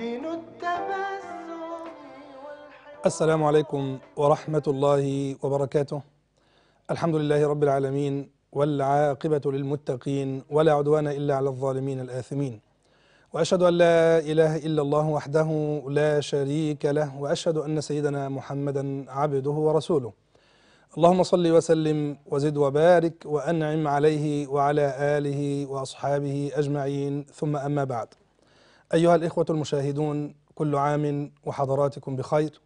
دين التبسم السلام عليكم ورحمة الله وبركاته الحمد لله رب العالمين والعاقبة للمتقين ولا عدوان إلا على الظالمين الآثمين وأشهد أن لا إله إلا الله وحده لا شريك له وأشهد أن سيدنا محمدا عبده ورسوله اللهم صل وسلم وزد وبارك وأنعم عليه وعلى آله وأصحابه أجمعين ثم أما بعد أيها الإخوة المشاهدون كل عام وحضراتكم بخير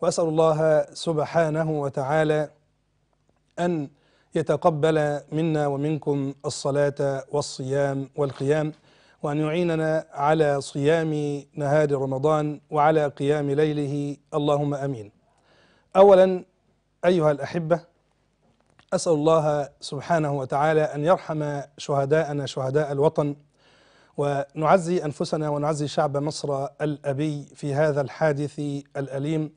وأسأل الله سبحانه وتعالى أن يتقبل منا ومنكم الصلاة والصيام والقيام وأن يعيننا على صيام نهار رمضان وعلى قيام ليله اللهم أمين أولا أيها الأحبة أسأل الله سبحانه وتعالى أن يرحم شهداءنا شهداء الوطن ونعزي أنفسنا ونعزي شعب مصر الأبي في هذا الحادث الأليم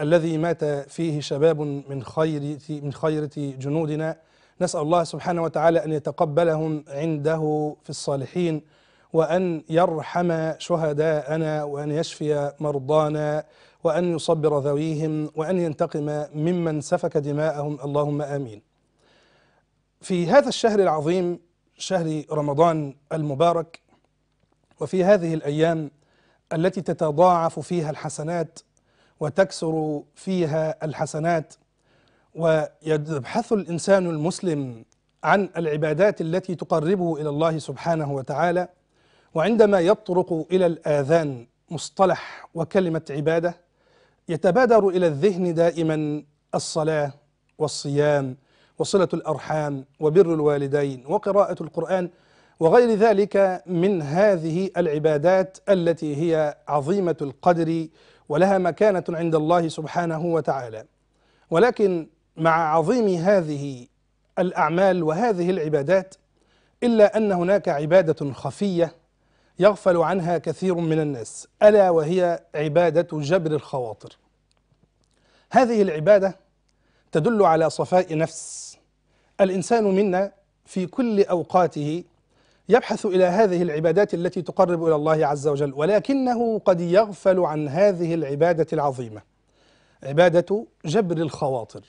الذي مات فيه شباب من خيرة من خيرة جنودنا نسأل الله سبحانه وتعالى أن يتقبلهم عنده في الصالحين وأن يرحم شهداءنا وأن يشفي مرضانا وأن يصبر ذويهم وأن ينتقم ممن سفك دماءهم اللهم آمين في هذا الشهر العظيم شهر رمضان المبارك وفي هذه الايام التي تتضاعف فيها الحسنات وتكسر فيها الحسنات ويبحث الانسان المسلم عن العبادات التي تقربه الى الله سبحانه وتعالى وعندما يطرق الى الاذان مصطلح وكلمه عباده يتبادر الى الذهن دائما الصلاه والصيام وصله الارحام وبر الوالدين وقراءه القران وغير ذلك من هذه العبادات التي هي عظيمة القدر ولها مكانة عند الله سبحانه وتعالى ولكن مع عظيم هذه الأعمال وهذه العبادات إلا أن هناك عبادة خفية يغفل عنها كثير من الناس ألا وهي عبادة جبر الخواطر هذه العبادة تدل على صفاء نفس الإنسان منا في كل أوقاته يبحث إلى هذه العبادات التي تقرب إلى الله عز وجل ولكنه قد يغفل عن هذه العبادة العظيمة عبادة جبر الخواطر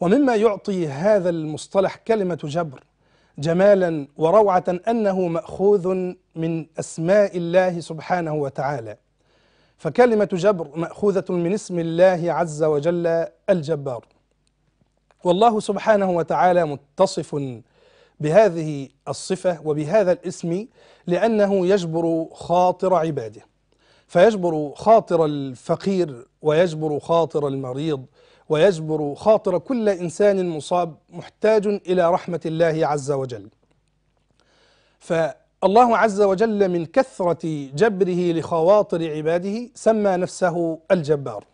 ومما يعطي هذا المصطلح كلمة جبر جمالا وروعة أنه مأخوذ من أسماء الله سبحانه وتعالى فكلمة جبر مأخوذة من اسم الله عز وجل الجبار والله سبحانه وتعالى متصف بهذه الصفة وبهذا الاسم لأنه يجبر خاطر عباده فيجبر خاطر الفقير ويجبر خاطر المريض ويجبر خاطر كل إنسان مصاب محتاج إلى رحمة الله عز وجل فالله عز وجل من كثرة جبره لخواطر عباده سمى نفسه الجبار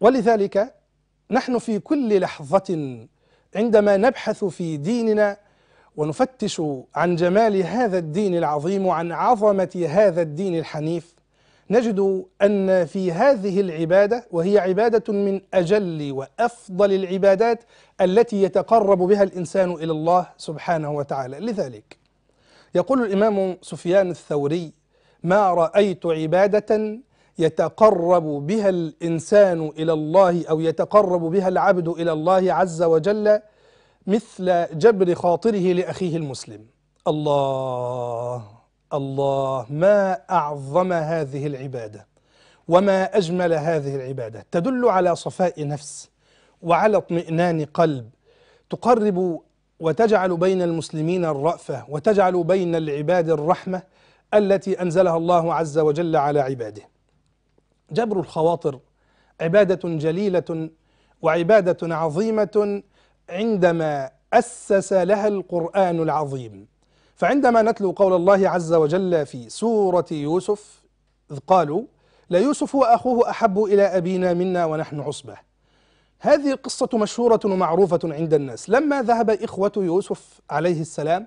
ولذلك نحن في كل لحظة عندما نبحث في ديننا ونفتش عن جمال هذا الدين العظيم وعن عظمة هذا الدين الحنيف نجد أن في هذه العبادة وهي عبادة من أجل وأفضل العبادات التي يتقرب بها الإنسان إلى الله سبحانه وتعالى لذلك يقول الإمام سفيان الثوري ما رأيت عبادة يتقرب بها الإنسان إلى الله أو يتقرب بها العبد إلى الله عز وجل مثل جبر خاطره لأخيه المسلم الله الله ما أعظم هذه العبادة وما أجمل هذه العبادة تدل على صفاء نفس وعلى اطمئنان قلب تقرب وتجعل بين المسلمين الرأفة وتجعل بين العباد الرحمة التي أنزلها الله عز وجل على عباده جبر الخواطر عبادة جليلة وعبادة عظيمة عندما أسس لها القرآن العظيم فعندما نتلو قول الله عز وجل في سورة يوسف إذ قالوا ليوسف وأخوه أحب إلى أبينا منا ونحن عصبة هذه قصة مشهورة ومعروفة عند الناس لما ذهب إخوة يوسف عليه السلام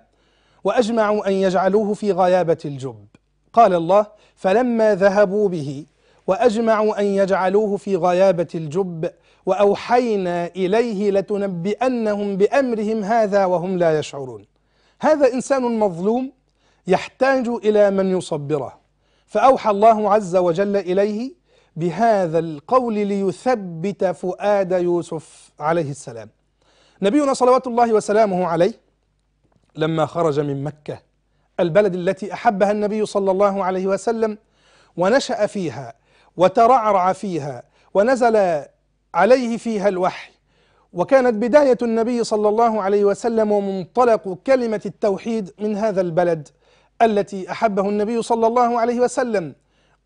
وأجمعوا أن يجعلوه في غيابة الجب قال الله فلما ذهبوا به وأجمعوا أن يجعلوه في غيابة الجب وأوحينا إليه لتنبئنهم بأمرهم هذا وهم لا يشعرون هذا إنسان مظلوم يحتاج إلى من يصبره فأوحى الله عز وجل إليه بهذا القول ليثبت فؤاد يوسف عليه السلام نبينا صلوات الله وسلامه عليه لما خرج من مكة البلد التي أحبها النبي صلى الله عليه وسلم ونشأ فيها وترعرع فيها ونزل عليه فيها الوحي وكانت بداية النبي صلى الله عليه وسلم ومنطلق كلمة التوحيد من هذا البلد التي أحبه النبي صلى الله عليه وسلم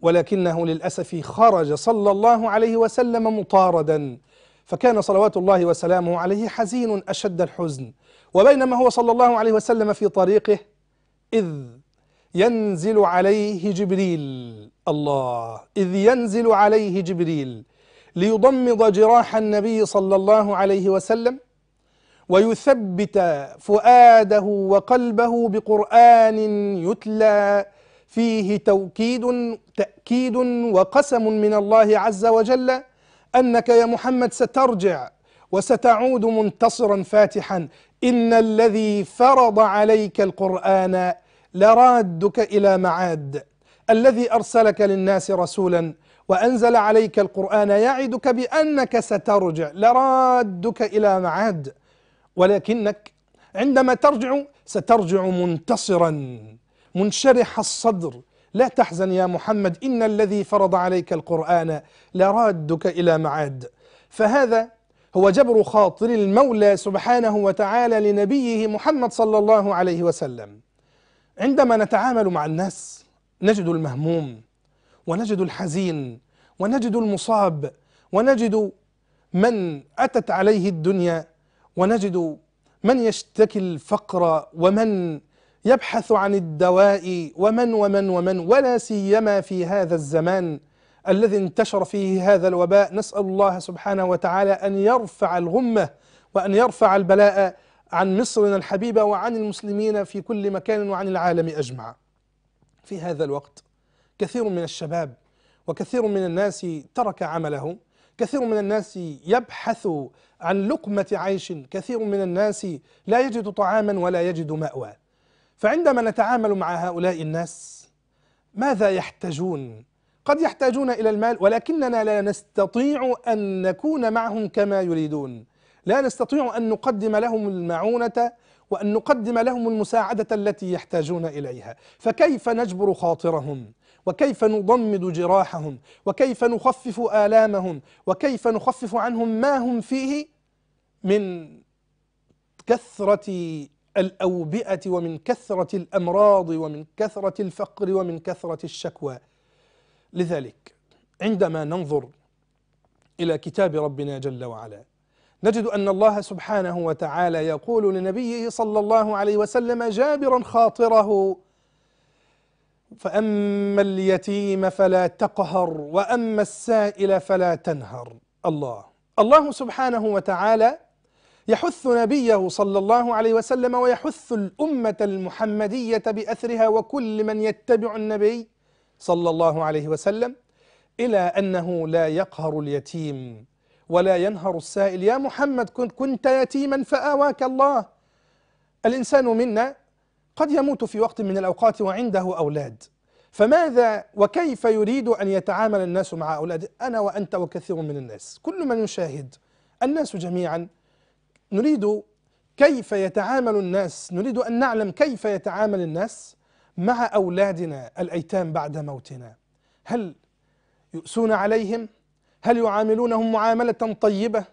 ولكنه للأسف خرج صلى الله عليه وسلم مطاردا فكان صلوات الله وسلامه عليه حزين أشد الحزن وبينما هو صلى الله عليه وسلم في طريقه إذ ينزل عليه جبريل الله إذ ينزل عليه جبريل ليضمض جراح النبي صلى الله عليه وسلم ويثبت فؤاده وقلبه بقرآن يتلى فيه توكيد تأكيد وقسم من الله عز وجل أنك يا محمد سترجع وستعود منتصرا فاتحا إن الذي فرض عليك القرآن لرادك إلى معاد الذي أرسلك للناس رسولا وأنزل عليك القرآن يعدك بأنك سترجع لرادك إلى معاد ولكنك عندما ترجع سترجع منتصرا منشرح الصدر لا تحزن يا محمد إن الذي فرض عليك القرآن لرادك إلى معاد فهذا هو جبر خاطر المولى سبحانه وتعالى لنبيه محمد صلى الله عليه وسلم عندما نتعامل مع الناس نجد المهموم ونجد الحزين ونجد المصاب ونجد من أتت عليه الدنيا ونجد من يشتكي الفقر ومن يبحث عن الدواء ومن ومن ومن ولا سيما في هذا الزمان الذي انتشر فيه هذا الوباء نسأل الله سبحانه وتعالى أن يرفع الغمة وأن يرفع البلاء عن مصرنا الحبيبة وعن المسلمين في كل مكان وعن العالم أجمع في هذا الوقت كثير من الشباب وكثير من الناس ترك عمله كثير من الناس يبحث عن لقمة عيش كثير من الناس لا يجد طعاما ولا يجد مأوى فعندما نتعامل مع هؤلاء الناس ماذا يحتاجون قد يحتاجون إلى المال ولكننا لا نستطيع أن نكون معهم كما يريدون لا نستطيع أن نقدم لهم المعونة وأن نقدم لهم المساعدة التي يحتاجون إليها فكيف نجبر خاطرهم وكيف نضمد جراحهم وكيف نخفف آلامهم وكيف نخفف عنهم ما هم فيه من كثرة الأوبئة ومن كثرة الأمراض ومن كثرة الفقر ومن كثرة الشكوى لذلك عندما ننظر إلى كتاب ربنا جل وعلا نجد أن الله سبحانه وتعالى يقول لنبيه صلى الله عليه وسلم جابرا خاطره فأما اليتيم فلا تقهر وأما السائل فلا تنهر الله الله سبحانه وتعالى يحث نبيه صلى الله عليه وسلم ويحث الأمة المحمدية بأثرها وكل من يتبع النبي صلى الله عليه وسلم إلى أنه لا يقهر اليتيم ولا ينهر السائل يا محمد كنت, يتيما فآواك الله الإنسان منا قد يموت في وقت من الأوقات وعنده أولاد فماذا وكيف يريد أن يتعامل الناس مع أولاده أنا وأنت وكثير من الناس كل من يشاهد الناس جميعا نريد كيف يتعامل الناس نريد أن نعلم كيف يتعامل الناس مع أولادنا الأيتام بعد موتنا هل يؤسون عليهم هل يعاملونهم معاملة طيبة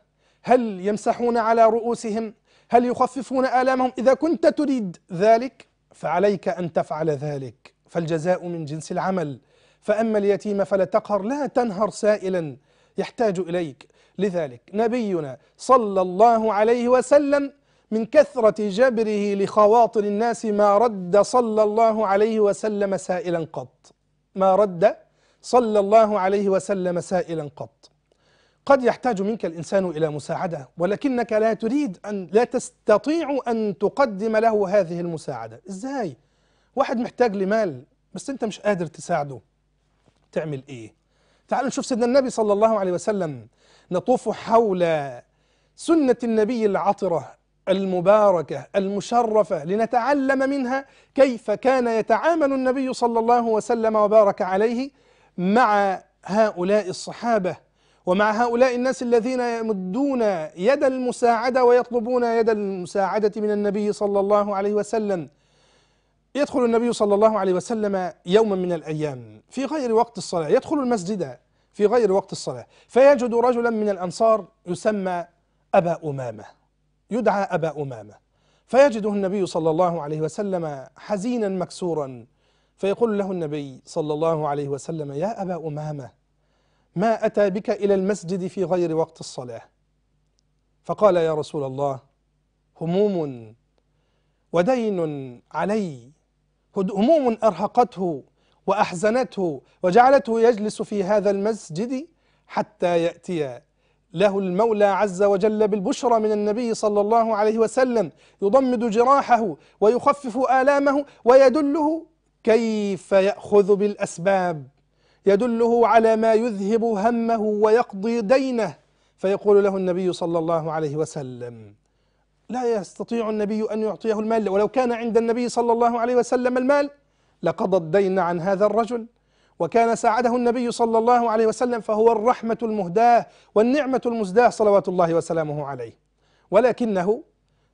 هل يمسحون على رؤوسهم هل يخففون آلامهم إذا كنت تريد ذلك فعليك أن تفعل ذلك فالجزاء من جنس العمل فأما اليتيم فلا تقهر لا تنهر سائلا يحتاج إليك لذلك نبينا صلى الله عليه وسلم من كثرة جبره لخواطر الناس ما رد صلى الله عليه وسلم سائلا قط ما رد صلى الله عليه وسلم سائلا قط قد يحتاج منك الإنسان إلى مساعدة ولكنك لا تريد أن لا تستطيع أن تقدم له هذه المساعدة إزاي؟ واحد محتاج لمال بس أنت مش قادر تساعده تعمل إيه؟ تعال نشوف سيدنا النبي صلى الله عليه وسلم نطوف حول سنة النبي العطرة المباركة المشرفة لنتعلم منها كيف كان يتعامل النبي صلى الله وسلم وبارك عليه مع هؤلاء الصحابة ومع هؤلاء الناس الذين يمدون يد المساعدة ويطلبون يد المساعدة من النبي صلى الله عليه وسلم يدخل النبي صلى الله عليه وسلم يوما من الأيام في غير وقت الصلاة يدخل المسجد في غير وقت الصلاة فيجد رجلا من الأنصار يسمى أبا أمامة يدعى أبا أمامة فيجده النبي صلى الله عليه وسلم حزينا مكسورا فيقول له النبي صلى الله عليه وسلم يا أبا أمامة ما أتى بك إلى المسجد في غير وقت الصلاة فقال يا رسول الله هموم ودين علي هموم أرهقته وأحزنته وجعلته يجلس في هذا المسجد حتى يأتي له المولى عز وجل بالبشرى من النبي صلى الله عليه وسلم يضمد جراحه ويخفف آلامه ويدله كيف يأخذ بالأسباب يدله على ما يذهب همه ويقضي دينه فيقول له النبي صلى الله عليه وسلم لا يستطيع النبي أن يعطيه المال ولو كان عند النبي صلى الله عليه وسلم المال لقضى الدين عن هذا الرجل وكان ساعده النبي صلى الله عليه وسلم فهو الرحمة المهداة والنعمة المزداة صلوات الله وسلامه عليه ولكنه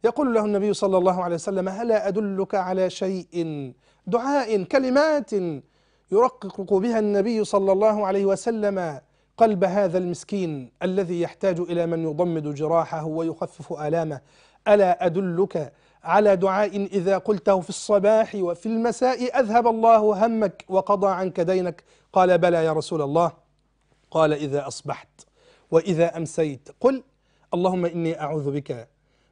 يقول له النبي صلى الله عليه وسلم هلا أدلك على شيء دعاء كلمات يرقق بها النبي صلى الله عليه وسلم قلب هذا المسكين الذي يحتاج الى من يضمد جراحه ويخفف الامه الا ادلك على دعاء اذا قلته في الصباح وفي المساء اذهب الله همك وقضى عنك دينك قال بلى يا رسول الله قال اذا اصبحت واذا امسيت قل اللهم اني اعوذ بك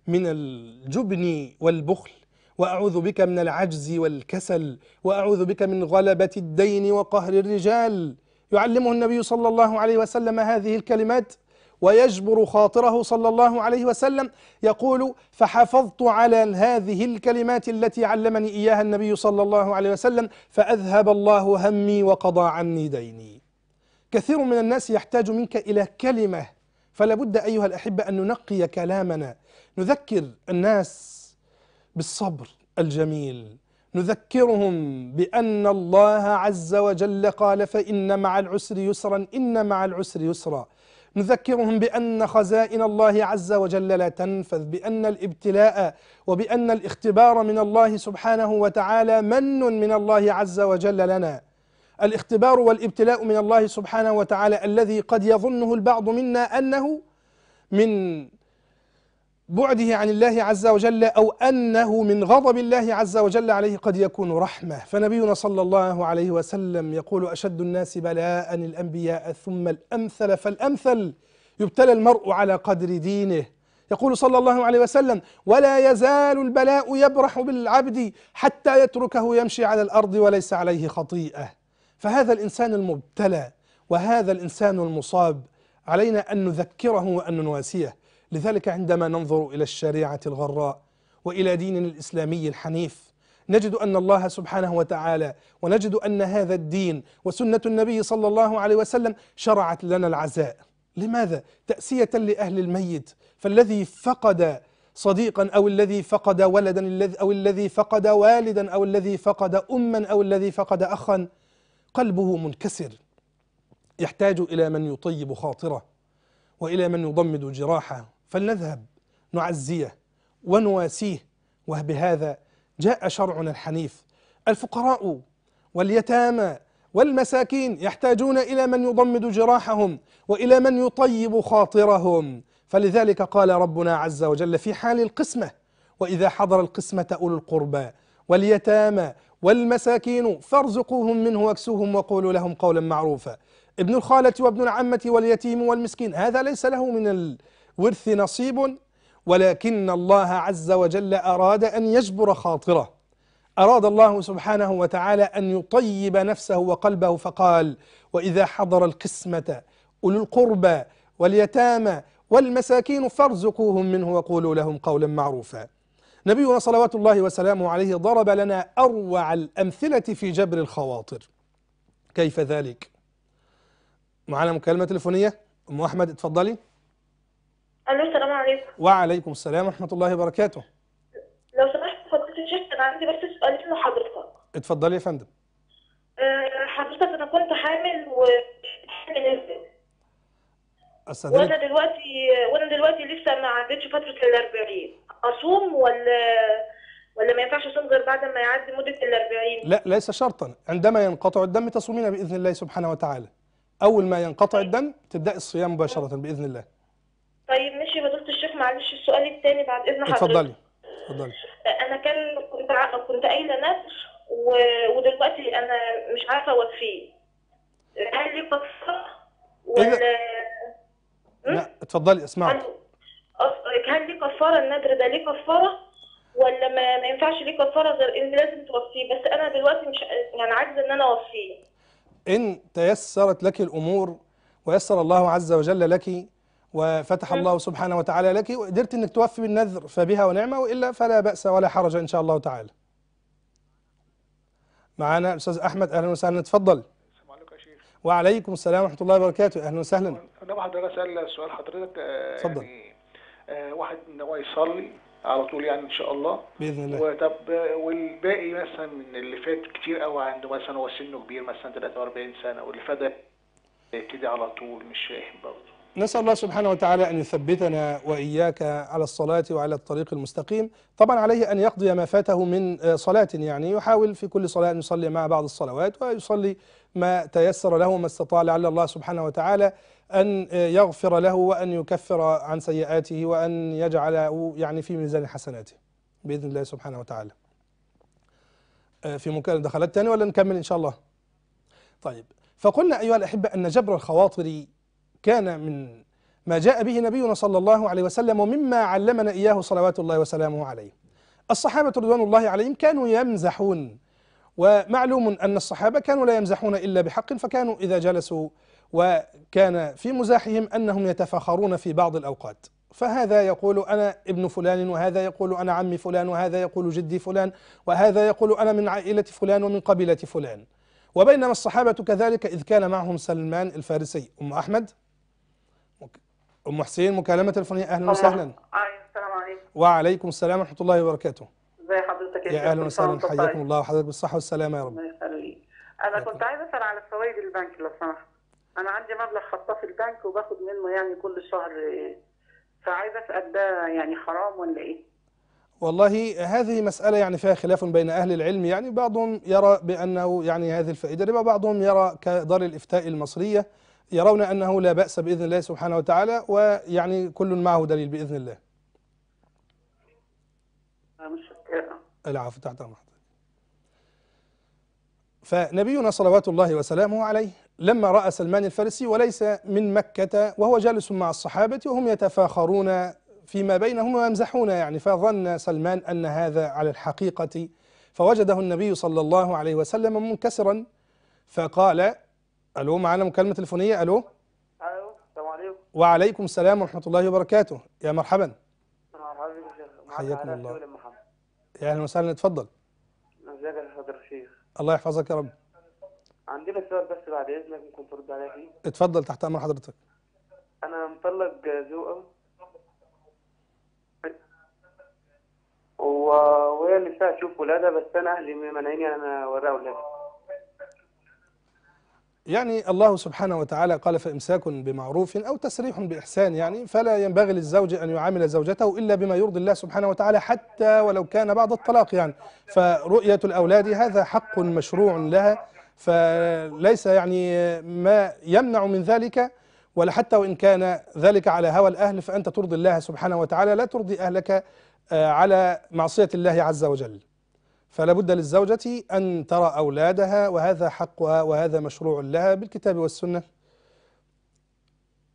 من الجبن والبخل واعوذ بك من العجز والكسل واعوذ بك من غلبه الدين وقهر الرجال يعلمه النبي صلى الله عليه وسلم هذه الكلمات ويجبر خاطره صلى الله عليه وسلم يقول فحفظت على هذه الكلمات التي علمني اياها النبي صلى الله عليه وسلم فاذهب الله همي وقضى عني ديني. كثير من الناس يحتاج منك الى كلمه فلا بد ايها الاحبه ان ننقي كلامنا نذكر الناس بالصبر الجميل نذكرهم بأن الله عز وجل قال فإن مع العسر يسرا إن مع العسر يسرا نذكرهم بأن خزائن الله عز وجل لا تنفذ بأن الابتلاء وبأن الاختبار من الله سبحانه وتعالى من من الله عز وجل لنا الاختبار والابتلاء من الله سبحانه وتعالى الذي قد يظنه البعض منا أنه من بعده عن الله عز وجل أو أنه من غضب الله عز وجل عليه قد يكون رحمة فنبينا صلى الله عليه وسلم يقول أشد الناس بلاء الأنبياء ثم الأمثل فالأمثل يبتلى المرء على قدر دينه يقول صلى الله عليه وسلم ولا يزال البلاء يبرح بالعبد حتى يتركه يمشي على الأرض وليس عليه خطيئة فهذا الإنسان المبتلى وهذا الإنسان المصاب علينا أن نذكره وأن نواسيه لذلك عندما ننظر إلى الشريعة الغراء وإلى ديننا الإسلامي الحنيف نجد أن الله سبحانه وتعالى ونجد أن هذا الدين وسنة النبي صلى الله عليه وسلم شرعت لنا العزاء لماذا؟ تأسية لأهل الميت فالذي فقد صديقا أو الذي فقد ولدا أو الذي فقد والدا أو الذي فقد أما أو الذي فقد أخا قلبه منكسر يحتاج إلى من يطيب خاطره وإلى من يضمد جراحه فلنذهب نعزيه ونواسيه وبهذا جاء شرعنا الحنيف الفقراء واليتامى والمساكين يحتاجون الى من يضمد جراحهم والى من يطيب خاطرهم فلذلك قال ربنا عز وجل في حال القسمه واذا حضر القسمه اولو القربى واليتامى والمساكين فارزقوهم منه واكسوهم وقولوا لهم قولا معروفا ابن الخالة وابن العمة واليتيم والمسكين هذا ليس له من ورث نصيب ولكن الله عز وجل أراد أن يجبر خاطره أراد الله سبحانه وتعالى أن يطيب نفسه وقلبه فقال وإذا حضر القسمة أولو القربى واليتامى والمساكين فارزقوهم منه وقولوا لهم قولا معروفا نبينا صلوات الله وسلامه عليه ضرب لنا أروع الأمثلة في جبر الخواطر كيف ذلك؟ معنا مكالمة تليفونية أم أحمد اتفضلي الو السلام عليكم وعليكم السلام ورحمه الله وبركاته لو سمحت فضيله الشيخ انا عندي بس سؤالين لحضرتك اتفضلي يا فندم آه، حضرتك انا كنت حامل و أستاذنك. وانا دلوقتي وانا دلوقتي لسه ما عدتش فتره ال 40 اصوم ولا ولا ما ينفعش اصوم غير بعد ما يعدي مده ال 40 لا ليس شرطا عندما ينقطع الدم تصومين باذن الله سبحانه وتعالى اول ما ينقطع طيب. الدم تبداي الصيام مباشره باذن الله معلش السؤال الثاني بعد اذن حضرتك اتفضلي اتفضلي انا كان كنت ع... كنت قايله نسر و... ودلوقتي انا مش عارفه اوفيه هل لي قصه إيه ولا لا اتفضلي اسمعي هل ليه كفاره النذر ده ليه كفاره ولا ما, ما ينفعش ليه كفاره غير ان لازم توفيه بس انا دلوقتي مش يعني عاجزه ان انا اوفيه ان تيسرت لك الامور ويسر الله عز وجل لك وفتح الله سبحانه وتعالى لك وقدرت انك توفي بالنذر فبها ونعمه والا فلا باس ولا حرج ان شاء الله تعالى. معانا الاستاذ احمد اهلا وسهلا اتفضل. السلام عليكم يا شيخ. وعليكم السلام ورحمه الله وبركاته اهلا وسهلا. انا انا اسال سؤال حضرتك اتفضل. آه، يعني آه واحد هو يصلي على طول يعني ان شاء الله باذن الله وطب آه، والباقي مثلا اللي فات كتير قوي عنده مثلا هو سنه كبير مثلا 43 سنه واللي فات يبتدي على طول مش فاهم برضه نسأل الله سبحانه وتعالى أن يثبتنا وإياك على الصلاة وعلى الطريق المستقيم طبعا عليه أن يقضي ما فاته من آه، صلاة يعني يحاول في كل صلاة أن يصلي مع بعض الصلوات ويصلي ما تيسر له ما استطاع لعل الله سبحانه وتعالى أن آه، يغفر له وأن يكفر عن سيئاته وأن يجعله يعني في ميزان حسناته بإذن الله سبحانه وتعالى آه، في مكان دخلت تاني ولا نكمل إن شاء الله طيب فقلنا أيها الأحبة أن جبر الخواطر كان من ما جاء به نبينا صلى الله عليه وسلم ومما علمنا إياه صلوات الله وسلامه عليه الصحابة رضوان الله عليهم كانوا يمزحون ومعلوم أن الصحابة كانوا لا يمزحون إلا بحق فكانوا إذا جلسوا وكان في مزاحهم أنهم يتفاخرون في بعض الأوقات فهذا يقول أنا ابن فلان وهذا يقول أنا عمي فلان وهذا يقول جدي فلان وهذا يقول أنا من عائلة فلان ومن قبيلة فلان وبينما الصحابة كذلك إذ كان معهم سلمان الفارسي أم أحمد ام حسين مكالمه تلفونيه اهلا آه، وسهلا آه، ايوه السلام عليكم وعليكم السلام ورحمه الله وبركاته ازي حضرتك يا اهلا وسهلا حياكم الله وحضرتك بالصحه والسلامه يا رب الله يخليك انا كنت عايزه اسال على فوائد البنك لو سمحت انا عندي مبلغ حاطاه في البنك وباخد منه يعني كل شهر فعايزه اسال ده يعني حرام ولا ايه والله هذه مسألة يعني فيها خلاف بين أهل العلم يعني بعضهم يرى بأنه يعني هذه الفائدة ربا بعضهم يرى كدار الإفتاء المصرية يرون أنه لا بأس بإذن الله سبحانه وتعالى ويعني كل معه دليل بإذن الله العفو تحت فنبينا صلوات الله وسلامه عليه لما رأى سلمان الفارسي وليس من مكة وهو جالس مع الصحابة وهم يتفاخرون فيما بينهم ويمزحون يعني فظن سلمان أن هذا على الحقيقة فوجده النبي صلى الله عليه وسلم منكسرا فقال الو معانا مكالمه تليفونيه الو الو السلام عليكم وعليكم السلام ورحمه الله وبركاته يا مرحبا مرحبا بك يا شيخ حياكم الله يا اهلا وسهلا اتفضل ازيك يا حضر الشيخ الله يحفظك يا رب عندنا سؤال بس بعد اذنك ممكن ترد عليا اتفضل تحت امر حضرتك انا مطلق زوقه وهي نفسها تشوف ولادها بس انا اهلي مانعيني انا اوريها ولادها يعني الله سبحانه وتعالى قال فإمساك بمعروف أو تسريح بإحسان يعني فلا ينبغي للزوج أن يعامل زوجته إلا بما يرضي الله سبحانه وتعالى حتى ولو كان بعد الطلاق يعني فرؤية الأولاد هذا حق مشروع لها فليس يعني ما يمنع من ذلك ولا حتى وإن كان ذلك على هوى الأهل فأنت ترضي الله سبحانه وتعالى لا ترضي أهلك آه، على معصية الله عز وجل فلا بد للزوجة أن ترى أولادها وهذا حقها وهذا مشروع لها بالكتاب والسنة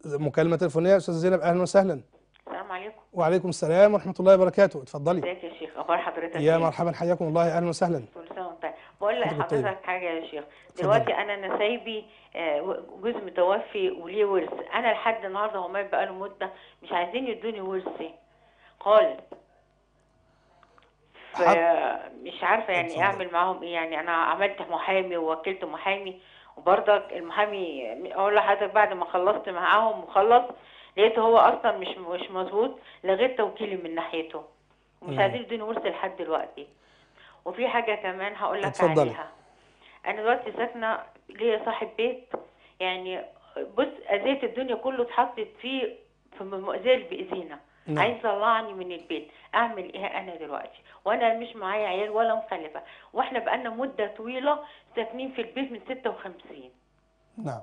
مكالمة تلفونية أستاذة زينب أهلا وسهلا السلام عليكم وعليكم السلام ورحمة الله وبركاته اتفضلي ازيك يا شيخ أخبار حضرتك يا إيه؟ مرحبا حياكم الله أهلا وسهلا كل سنة وانت طيب. بقول لحضرتك طيب. حاجة يا شيخ دلوقتي أنا نسايبي آه، جوز متوفي وليه ورث أنا لحد النهاردة هو مات بقاله مدة مش عايزين يدوني ورثي خالص مش عارفه يعني اتفضل. اعمل معاهم ايه يعني انا عملت محامي ووكلت محامي وبرضك المحامي اقول لحضرتك بعد ما خلصت معاهم وخلص لقيته هو اصلا مش مش مظبوط لغيت توكيلي من ناحيته ومش عايزين يدوني ورث لحد دلوقتي وفي حاجه كمان هقول لك عليها انا دلوقتي ساكنه ليا صاحب بيت يعني بص اذيه الدنيا كله اتحطت فيه في مؤذيه اللي باذينا نعم. عايز اطلعني من البيت اعمل ايه انا دلوقتي وانا مش معايا عيال ولا مخلفه واحنا بقالنا مده طويله ساكنين في البيت من 56 نعم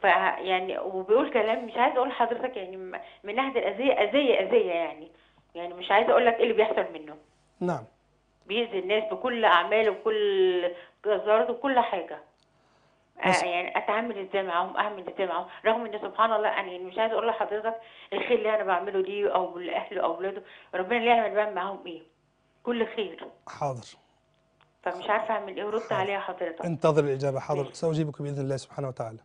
فيعني وبيقول كلام مش عايزه اقول لحضرتك يعني من ناحيه الاذيه اذيه اذيه يعني يعني مش عايزه اقول لك ايه اللي بيحصل منه نعم بيأذي الناس بكل اعماله وكل جزارته وكل حاجه آه يعني اتعامل ازاي معاهم اعمل ازاي معاهم رغم ان سبحان الله انا يعني مش عايزه اقول لحضرتك الخير اللي انا بعمله ليه او لاهله او اولاده ربنا اللي يعمل بقى معاهم ايه كل خير حاضر فمش عارفه اعمل ايه ورد عليها حضرتك انتظر الاجابه حاضر إيه؟ ساجيبك باذن الله سبحانه وتعالى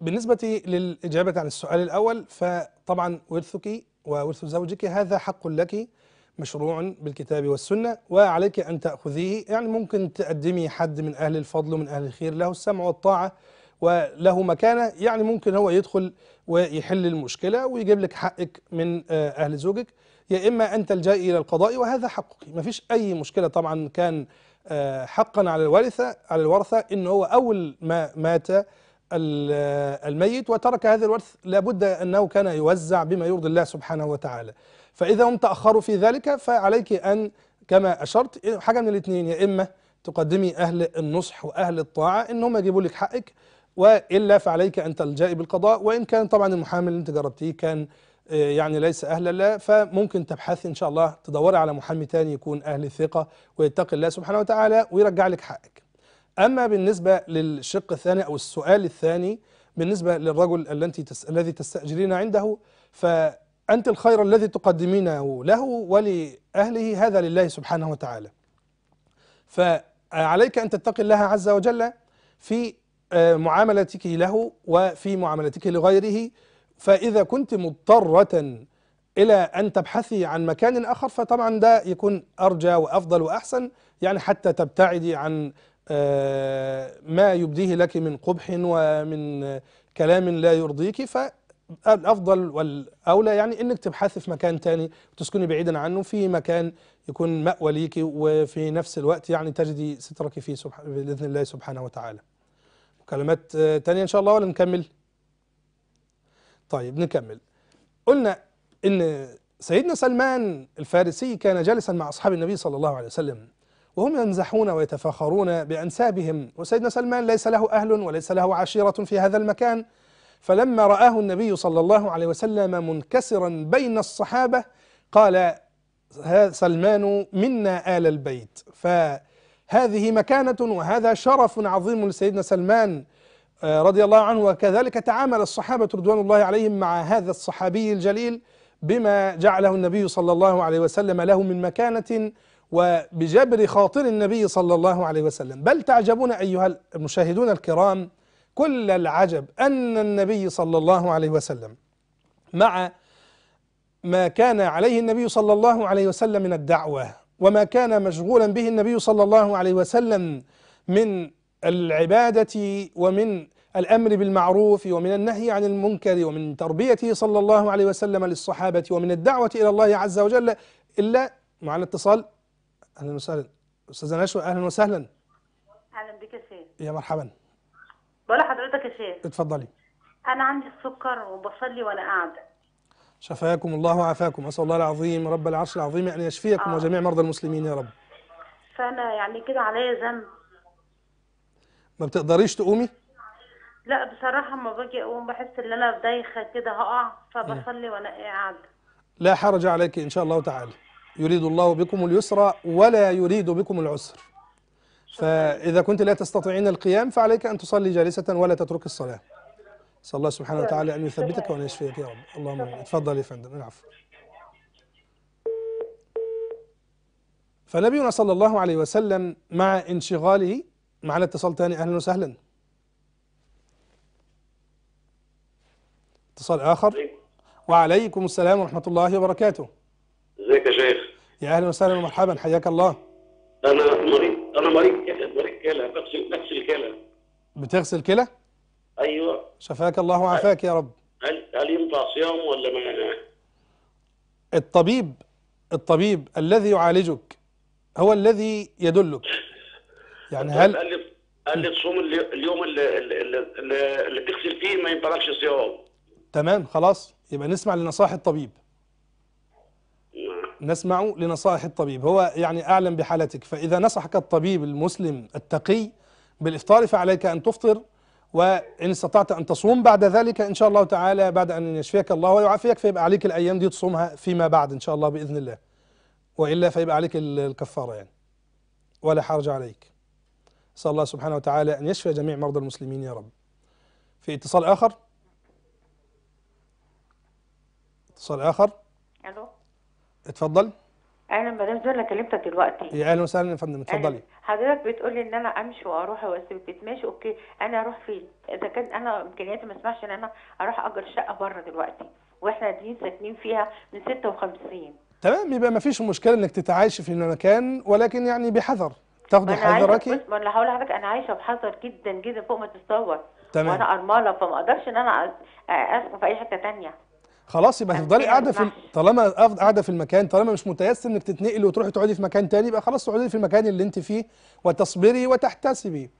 بالنسبة للإجابة عن السؤال الأول فطبعا ورثك وورث زوجك هذا حق لك مشروع بالكتاب والسنة وعليك أن تأخذيه يعني ممكن تقدمي حد من أهل الفضل ومن أهل الخير له السمع والطاعة وله مكانة يعني ممكن هو يدخل ويحل المشكلة ويجيب لك حقك من آه، أهل زوجك يا إما أن تلجأ إلى القضاء وهذا حقك ما فيش أي مشكلة طبعا كان آه، حقا على الورثة على الورثة إن هو أول ما مات آه، الميت وترك هذا الورث لابد أنه كان يوزع بما يرضي الله سبحانه وتعالى فإذا هم تأخروا في ذلك فعليك أن كما أشرت حاجة من الاثنين يا إما تقدمي أهل النصح وأهل الطاعة إن هم يجيبوا لك حقك وإلا فعليك أن تلجأي بالقضاء وإن كان طبعا المحامي اللي أنت جربتيه كان آه، يعني ليس أهلا له فممكن تبحثي إن شاء الله تدوري على محامي تاني يكون أهل ثقة ويتقي الله سبحانه وتعالى ويرجع لك حقك أما بالنسبة للشق الثاني أو السؤال الثاني بالنسبة للرجل الذي الذي تستأجرين عنده ف أنت الخير الذي تقدمينه له ولأهله هذا لله سبحانه وتعالى فعليك أن تتقي الله عز وجل في آه، معاملتك له وفي معاملتك لغيره فإذا كنت مضطرة إلى أن تبحثي عن مكان آخر فطبعا ده يكون أرجى وأفضل وأحسن يعني حتى تبتعدي عن آه، ما يبديه لك من قبح ومن آه، كلام لا يرضيك ف الافضل والاولى يعني انك تبحثي في مكان ثاني وتسكني بعيدا عنه في مكان يكون مأوى ليكي وفي نفس الوقت يعني تجدي سترك فيه سبحان باذن الله سبحانه وتعالى. مكالمات تانية ان شاء الله ولا نكمل؟ طيب نكمل. قلنا ان سيدنا سلمان الفارسي كان جالسا مع اصحاب النبي صلى الله عليه وسلم وهم يمزحون ويتفاخرون بانسابهم وسيدنا سلمان ليس له اهل وليس له عشيره في هذا المكان فلما رآه النبي صلى الله عليه وسلم منكسرا بين الصحابة قال سلمان منا آل البيت فهذه مكانة وهذا شرف عظيم لسيدنا سلمان آه، رضي الله عنه وكذلك تعامل الصحابة رضوان الله عليهم مع هذا الصحابي الجليل بما جعله النبي صلى الله عليه وسلم له من مكانة وبجبر خاطر النبي صلى الله عليه وسلم بل تعجبون أيها المشاهدون الكرام كل العجب أن النبي صلى الله عليه وسلم مع ما كان عليه النبي صلى الله عليه وسلم من الدعوة وما كان مشغولا به النبي صلى الله عليه وسلم من العبادة ومن الأمر بالمعروف ومن النهي عن المنكر ومن تربيته صلى الله عليه وسلم للصحابة ومن الدعوة إلى الله عز وجل إلا مع الاتصال أهلا وسهلا أستاذة نشوى أهلا وسهلا أهلا بك سيد يا مرحبا بقول لحضرتك يا شيخ اتفضلي انا عندي السكر وبصلي وانا قاعده شفاكم الله وعافاكم اسال الله العظيم رب العرش العظيم ان يشفيكم آه. وجميع مرضى المسلمين يا رب فانا يعني كده عليا ذنب ما بتقدريش تقومي لا بصراحه ما باجي اقوم بحس ان انا دايخه كده هقع فبصلي وانا قاعده لا حرج عليك ان شاء الله تعالى يريد الله بكم اليسر ولا يريد بكم العسر فإذا كنت لا تستطيعين القيام فعليك أن تصلي جالسة ولا تترك الصلاة صلى الله سبحانه وتعالى أن يثبتك وأن يشفيك يا رب اللهم اتفضل يا فندم العفو فنبينا صلى الله عليه وسلم مع انشغاله معنا اتصال ثاني أهلا وسهلا اتصال آخر وعليكم السلام ورحمة الله وبركاته ازيك يا شيخ يا أهلا وسهلا ومرحبا حياك الله أنا مريض أنا مريض بتغسل كلى ايوه شفاك الله وعافاك يا رب هل هل ينفع صيام ولا ما الطبيب الطبيب الذي يعالجك هو الذي يدلك يعني هل قال لي قال لي تصوم اليوم اللي, اللي, بتغسل تغسل فيه ما ينفعش صيام تمام خلاص يبقى نسمع لنصائح الطبيب نعم. نسمع لنصائح الطبيب هو يعني أعلم بحالتك فإذا نصحك الطبيب المسلم التقي بالإفطار فعليك أن تفطر وإن استطعت أن تصوم بعد ذلك إن شاء الله تعالى بعد أن يشفيك الله ويعافيك فيبقى عليك الأيام دي تصومها فيما بعد إن شاء الله بإذن الله وإلا فيبقى عليك الكفارة يعني ولا حرج عليك صلى الله سبحانه وتعالى أن يشفي جميع مرضى المسلمين يا رب في اتصال آخر اتصال آخر ألو اتفضل انا مدام زويل انا كلمتك دلوقتي يا اهلا وسهلا يا فندم اتفضلي حضرتك بتقولي ان انا امشي واروح واسيب ماشي اوكي انا اروح فين اذا كان انا امكانياتي ما تسمحش ان انا اروح اجر شقه بره دلوقتي واحنا دي ساكنين فيها من 56 تمام يبقى ما فيش مشكله انك تتعايشي في المكان ولكن يعني بحذر تاخدي حذرك ما انا هقول لحضرتك انا عايشه بحذر جدا جدا فوق ما تتصور تمام وانا ارمله فما اقدرش ان انا اسكن في اي حته ثانيه خلاص يبقى هتفضلي قاعده في طالما قاعده في المكان طالما مش متيسر انك تتنقلي وتروحي تقعدي في مكان تاني يبقى خلاص تقعدي في المكان اللي انت فيه وتصبري وتحتسبي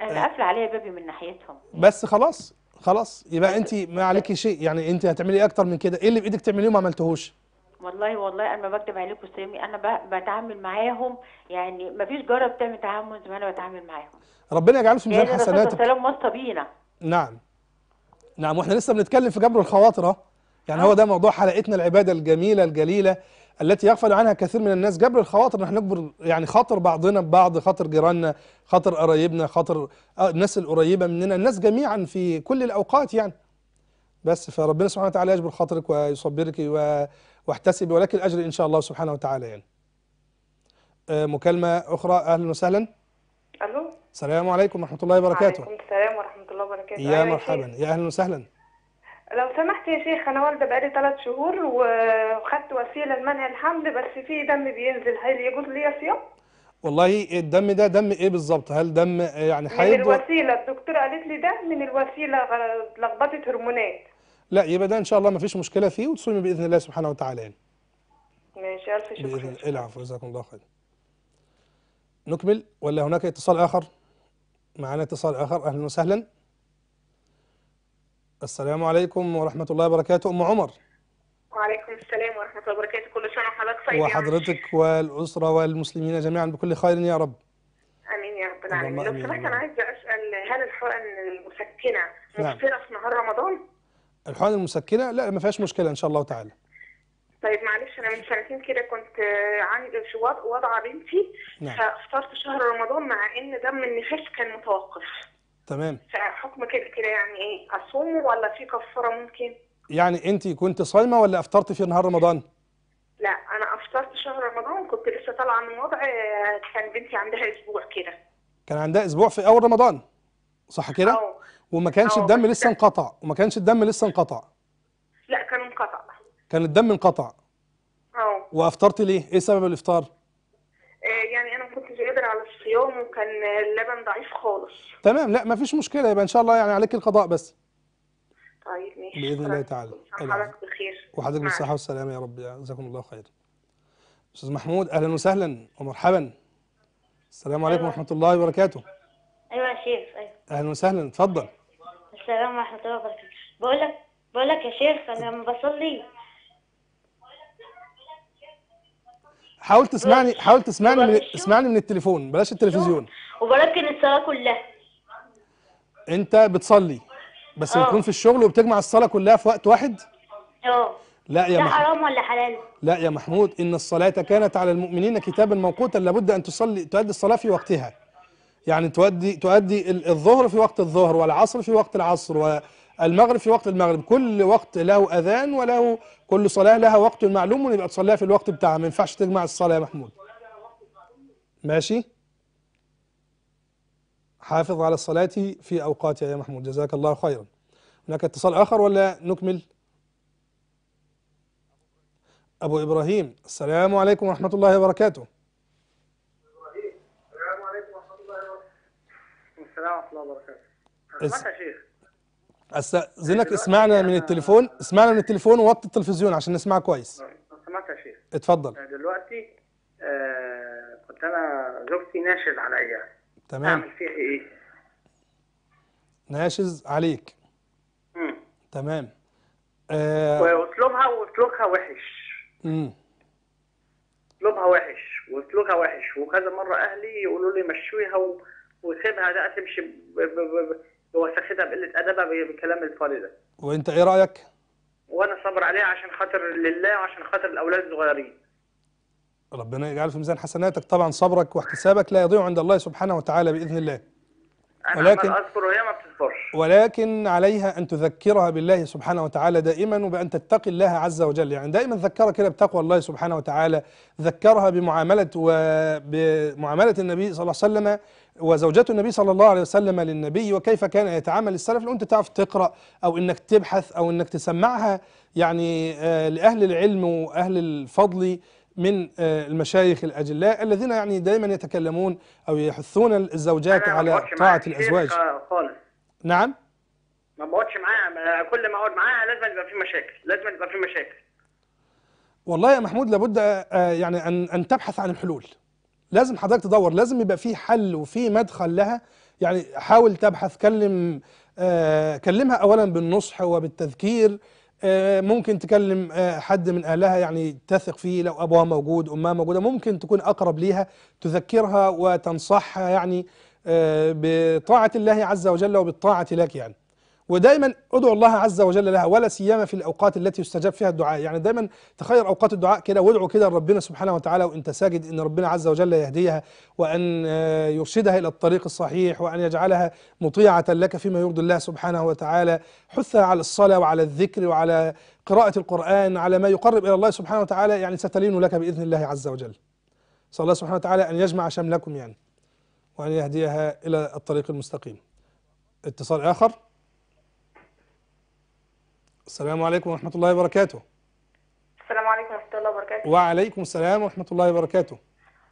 انا قافله عليا بابي من ناحيتهم بس خلاص خلاص يبقى انت ما عليكي شيء يعني انت هتعملي إيه اكتر من كده ايه اللي بايدك تعمليه وما عملتهوش والله والله انا ما بكدب عليكم سامي انا بتعامل معاهم يعني ما فيش جاره بتعمل تعامل زي ما انا بتعامل معاهم ربنا يجعله في ميزان يعني حسناتك السلام وصى بينا نعم نعم واحنا لسه بنتكلم في جبر الخواطر اهو يعني هو ده موضوع حلقتنا العباده الجميله الجليله التي يغفل عنها كثير من الناس جبر الخواطر نحن نجبر يعني خاطر بعضنا ببعض خاطر جيراننا خاطر قرايبنا خاطر الناس القريبه مننا الناس جميعا في كل الاوقات يعني بس فربنا سبحانه وتعالى يجبر خاطرك ويصبرك واحتسبي ولك الاجر ان شاء الله سبحانه وتعالى يعني مكالمه اخرى اهلا وسهلا الو السلام عليكم ورحمه الله وبركاته وعليكم السلام ورحمه الله وبركاته يا أيوة، مرحبا يا اهلا وسهلا لو سمحت يا شيخ انا والده بقالي ثلاث شهور وخدت وسيله لمنع الحمل بس في دم بينزل هل يجوز لي صيام؟ والله الدم ده دم ايه بالظبط؟ هل دم يعني حيض؟ من الوسيله الدكتوره قالت لي ده من الوسيله لخبطه هرمونات لا يبقى ده ان شاء الله ما فيش مشكله فيه وتصومي باذن الله سبحانه وتعالى يعني. ماشي الف شكر باذن الله العفو جزاكم الله خير. نكمل ولا هناك اتصال اخر؟ معنا اتصال اخر اهلا وسهلا. السلام عليكم ورحمة الله وبركاته أم عمر وعليكم السلام ورحمة الله وبركاته كل سنة وحضرتك طيب وحضرتك والأسرة والمسلمين جميعا بكل خير يا رب آمين يا رب العالمين لو سمحت أنا عايزة أسأل هل الحقن المسكنة مفطرة نعم. في نهار رمضان؟ الحقن المسكنة لا ما فيهاش مشكلة إن شاء الله تعالى طيب معلش انا من سنتين كده كنت عندي وضع بنتي نعم. فافطرت شهر رمضان مع ان دم النفاس كان متوقف تمام فحكم كده كده يعني ايه اصوم ولا في كفاره ممكن يعني انت كنت صايمه ولا افطرت في نهار رمضان لا انا افطرت شهر رمضان كنت لسه طالعه من وضع كان بنتي عندها اسبوع كده كان عندها اسبوع في اول رمضان صح كده وما كانش الدم لسه انقطع وما كانش الدم لسه انقطع لا كان انقطع كان الدم انقطع اه وافطرت ليه ايه سبب الافطار يوم وكان اللبن ضعيف خالص تمام لا ما فيش مشكله يبقى ان شاء الله يعني عليك القضاء بس طيب ماشي باذن الله تعالى حضرتك بخير وحضرتك بالصحه والسلامه يا رب جزاكم الله خير استاذ محمود اهلا وسهلا ومرحبا السلام عليكم أيوة. ورحمه الله وبركاته ايوه يا شيخ ايوه اهلا وسهلا اتفضل السلام ورحمه الله وبركاته بقول لك بقول لك يا شيخ انا لما بصلي حاول تسمعني حاول تسمعني من اسمعني من التليفون بلاش التليفزيون وبركن الصلاه كلها انت بتصلي بس أوه. بتكون في الشغل وبتجمع الصلاه كلها في وقت واحد اه لا يا محمود حرام ولا حلال لا يا محمود ان الصلاه كانت على المؤمنين كتابا موقوتا لابد ان تصلي تؤدي الصلاه في وقتها يعني تؤدي تؤدي الظهر في وقت الظهر والعصر في وقت العصر والمغرب في وقت المغرب كل وقت له اذان وله كل صلاه لها وقت معلوم ويبقى تصليها في الوقت بتاعها ما ينفعش تجمع الصلاه يا محمود ماشي حافظ على الصلاه في اوقاتها يا محمود جزاك الله خيرا هناك اتصال اخر ولا نكمل ابو ابراهيم السلام عليكم ورحمه الله وبركاته الله وبركاته سمعت يا شيخ استاذنك إيه، اسمعنا من التليفون اسمعنا من التليفون ووطي التلفزيون عشان نسمع كويس طيب، سمعت يا شيخ اتفضل آه، دلوقتي آه، كنت انا زوجتي ناشز عليا تمام اعمل فيها ايه ناشز عليك امم تمام آه واسلوبها واسلوبها وحش امم اسلوبها وحش واسلوبها وحش وكذا مره اهلي يقولوا لي مشويها و... وسيبها لا تمشي بوسختها بقله ادبها بكلام الفاضي ده وانت ايه رايك؟ وانا صبر عليها عشان خاطر لله وعشان خاطر الاولاد الصغيرين ربنا يجعل في ميزان حسناتك طبعا صبرك واحتسابك لا يضيع عند الله سبحانه وتعالى باذن الله أنا ولكن أذكر وهي ما بتذكرش ولكن عليها أن تذكرها بالله سبحانه وتعالى دائما وبأن تتقي الله عز وجل يعني دائما ذكرها كده بتقوى الله سبحانه وتعالى ذكرها بمعاملة وبمعاملة النبي صلى الله عليه وسلم وزوجته النبي صلى الله عليه وسلم للنبي وكيف كان يتعامل السلف لو أنت تعرف تقرأ أو أنك تبحث أو أنك تسمعها يعني آه، لأهل العلم وأهل الفضل من آه، المشايخ الاجلاء الذين يعني دائما يتكلمون او يحثون الزوجات على طاعه الازواج آه، خالص نعم ما بقعدش معاها كل ما اقعد معاها لازم يبقى في مشاكل لازم يبقى في مشاكل والله يا محمود لابد آه، يعني ان ان تبحث عن الحلول لازم حضرتك تدور لازم يبقى في حل وفي مدخل لها يعني حاول تبحث كلم كلمها اولا بالنصح وبالتذكير آه، ممكن تكلم آه، حد من اهلها يعني تثق فيه لو ابوها موجود امها موجوده ممكن تكون اقرب ليها تذكرها وتنصحها يعني آه، بطاعه الله عز وجل وبالطاعه لك يعني ودايما ادعوا الله عز وجل لها ولا سيما في الاوقات التي يستجاب فيها الدعاء يعني دايما تخير اوقات الدعاء كده وادعوا كده لربنا سبحانه وتعالى وانت ساجد ان ربنا عز وجل يهديها وان آه، يرشدها الى الطريق الصحيح وان يجعلها مطيعه لك فيما يرضي الله سبحانه وتعالى حثها على الصلاه وعلى الذكر وعلى قراءه القران على ما يقرب الى الله سبحانه وتعالى يعني ستلين لك باذن الله عز وجل صلى الله سبحانه وتعالى ان يجمع شملكم يعني وان يهديها الى الطريق المستقيم اتصال اخر السلام عليكم ورحمة الله وبركاته السلام عليكم ورحمة الله وبركاته وعليكم السلام ورحمة الله وبركاته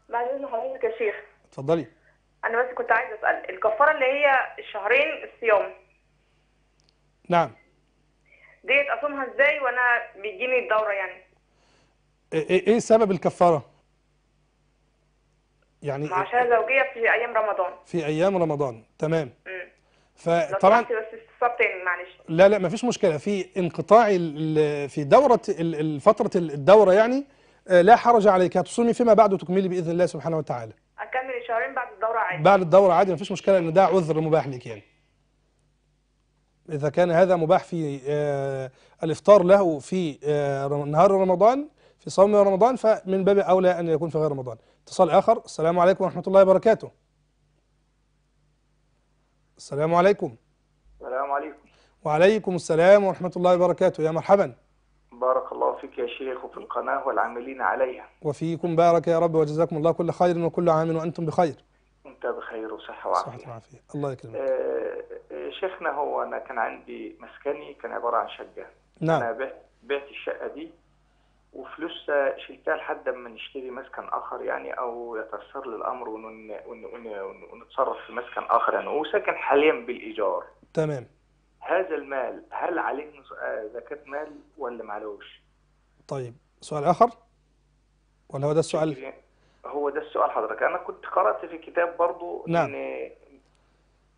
بعد إذن حضرتك يا شيخ اتفضلي أنا بس كنت عايزة أسأل الكفارة اللي هي الشهرين الصيام نعم ديت أصومها إزاي وأنا بيجيني الدورة يعني إيه, إيه, إيه سبب الكفارة؟ يعني عشان زوجية في أيام رمضان في أيام رمضان تمام م. فطبعا بس معلش لا لا مفيش مشكله في انقطاع في دوره فتره الدوره يعني آه، لا حرج عليك هتصومي فيما بعد تكملي باذن الله سبحانه وتعالى اكمل شهرين بعد الدوره عادي بعد الدوره عادي مفيش مشكله ان ده عذر مباح لك يعني اذا كان هذا مباح في آه، الافطار له في آه، نهار رمضان في صوم رمضان فمن باب اولى ان يكون في غير رمضان اتصال اخر السلام عليكم ورحمه الله وبركاته السلام عليكم السلام عليكم وعليكم السلام ورحمة الله وبركاته يا مرحبا بارك الله فيك يا شيخ وفي القناة والعاملين عليها وفيكم بارك يا رب وجزاكم الله كل خير وكل عام وأنتم بخير أنت بخير وصحة وعافية صحة وعافية الله يكرمك آه،, آه شيخنا هو أنا كان عندي مسكني كان عبارة عن شقة نعم أنا بعت الشقة دي وفلوس شلتها لحد ما نشتري مسكن اخر يعني او يتيسر لي الامر ونتصرف في مسكن اخر يعني وساكن حاليا بالايجار تمام هذا المال هل عليه آه، زكاه مال ولا معلوش طيب سؤال اخر ولا هو ده السؤال هو ده السؤال حضرتك انا كنت قرات في كتاب برضو نعم ان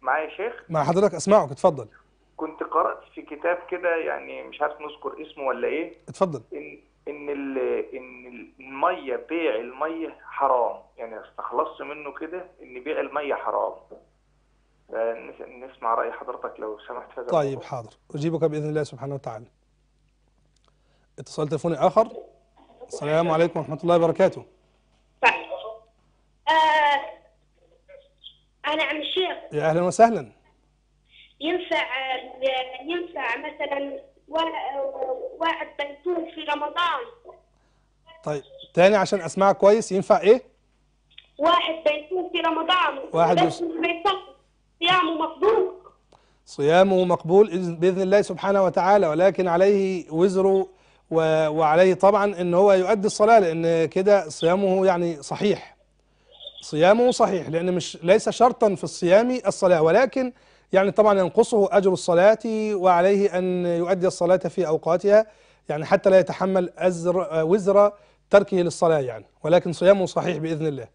معايا شيخ مع حضرتك اسمعك اتفضل كنت قرات في كتاب كده يعني مش عارف نذكر اسمه ولا ايه اتفضل ان ان الميه بيع الميه حرام يعني استخلصت منه كده ان بيع الميه حرام نسمع راي حضرتك لو سمحت فزر. طيب حاضر اجيبك باذن الله سبحانه وتعالى اتصال تليفوني اخر السلام عليكم ورحمه الله وبركاته اهلا عم الشيخ يا اهلا وسهلا ينفع ينفع مثلا وواحد زيتون في رمضان طيب تاني عشان اسمعك كويس ينفع ايه؟ واحد زيتون في رمضان واحد بس صيامه مقبول صيامه مقبول باذن الله سبحانه وتعالى ولكن عليه وزره و... وعليه طبعا ان هو يؤدي الصلاه لان كده صيامه يعني صحيح صيامه صحيح لان مش ليس شرطا في الصيام الصلاه ولكن يعني طبعا ينقصه أجر الصلاة وعليه أن يؤدي الصلاة في أوقاتها يعني حتى لا يتحمل أزر وزر تركه للصلاة يعني ولكن صيامه صحيح بإذن الله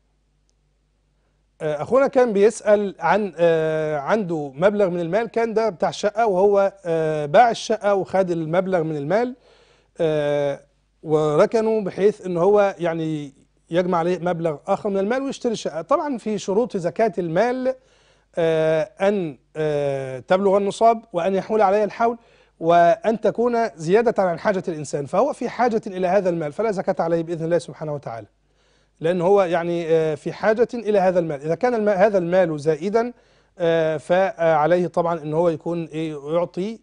آه، أخونا كان بيسأل عن آه، عنده مبلغ من المال كان ده بتاع شقة وهو آه، باع الشقة وخد المبلغ من المال وركنه بحيث ان هو يعني يجمع عليه مبلغ اخر من المال ويشتري الشقه طبعا في شروط زكاه المال آه، أن آه، تبلغ النصاب وأن يحول عليها الحول وأن تكون زيادة عن حاجة الإنسان فهو في حاجة إلى هذا المال فلا زكاة عليه بإذن الله سبحانه وتعالى لأن هو يعني آه، في حاجة إلى هذا المال إذا كان المال هذا المال زائدا فعليه طبعا أن هو يكون إيه، يعطي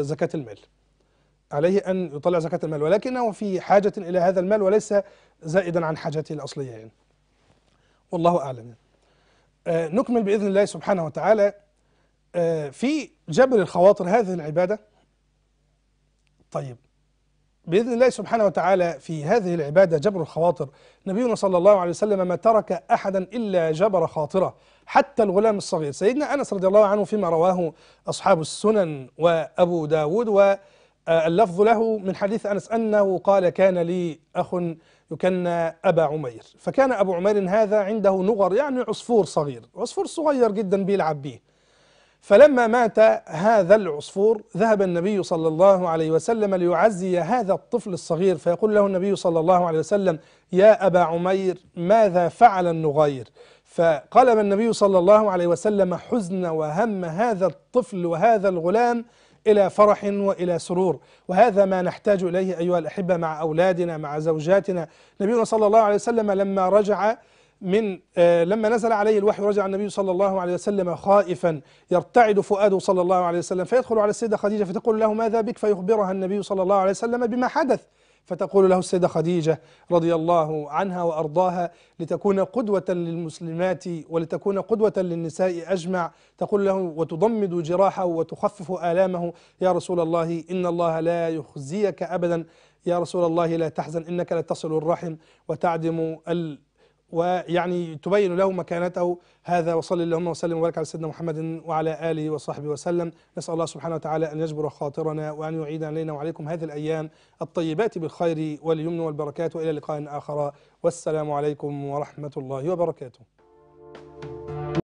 زكاة المال عليه أن يطلع زكاة المال ولكنه في حاجة إلى هذا المال وليس زائدا عن حاجته الأصلية يعني والله أعلم يعني آه، نكمل بإذن الله سبحانه وتعالى آه، في جبر الخواطر هذه العبادة طيب بإذن الله سبحانه وتعالى في هذه العبادة جبر الخواطر نبينا صلى الله عليه وسلم ما ترك أحدا إلا جبر خاطرة حتى الغلام الصغير سيدنا أنس رضي الله عنه فيما رواه أصحاب السنن وأبو داود واللفظ له من حديث أنس أنه قال كان لي أخ يكنى أبا عمير فكان أبو عمير هذا عنده نغر يعني عصفور صغير عصفور صغير جدا بيلعب به فلما مات هذا العصفور ذهب النبي صلى الله عليه وسلم ليعزي هذا الطفل الصغير فيقول له النبي صلى الله عليه وسلم يا أبا عمير ماذا فعل النغير فقلب النبي صلى الله عليه وسلم حزن وهم هذا الطفل وهذا الغلام إلى فرح وإلى سرور وهذا ما نحتاج إليه أيها الأحبة مع أولادنا مع زوجاتنا نبينا صلى الله عليه وسلم لما رجع من آه، لما نزل عليه الوحي رجع النبي صلى الله عليه وسلم خائفا يرتعد فؤاده صلى الله عليه وسلم فيدخل على السيدة خديجة فتقول له ماذا بك فيخبرها النبي صلى الله عليه وسلم بما حدث فتقول له السيدة خديجة رضي الله عنها وأرضاها لتكون قدوة للمسلمات ولتكون قدوة للنساء أجمع تقول له وتضمد جراحه وتخفف آلامه يا رسول الله إن الله لا يخزيك أبدا يا رسول الله لا تحزن إنك لتصل الرحم وتعدم ويعني تبين له مكانته هذا وصلى اللهم وسلم وبارك على سيدنا محمد وعلى اله وصحبه وسلم نسال الله سبحانه وتعالى ان يجبر خاطرنا وان يعيد علينا وعليكم هذه الايام الطيبات بالخير واليمن والبركات والى لقاء اخر والسلام عليكم ورحمه الله وبركاته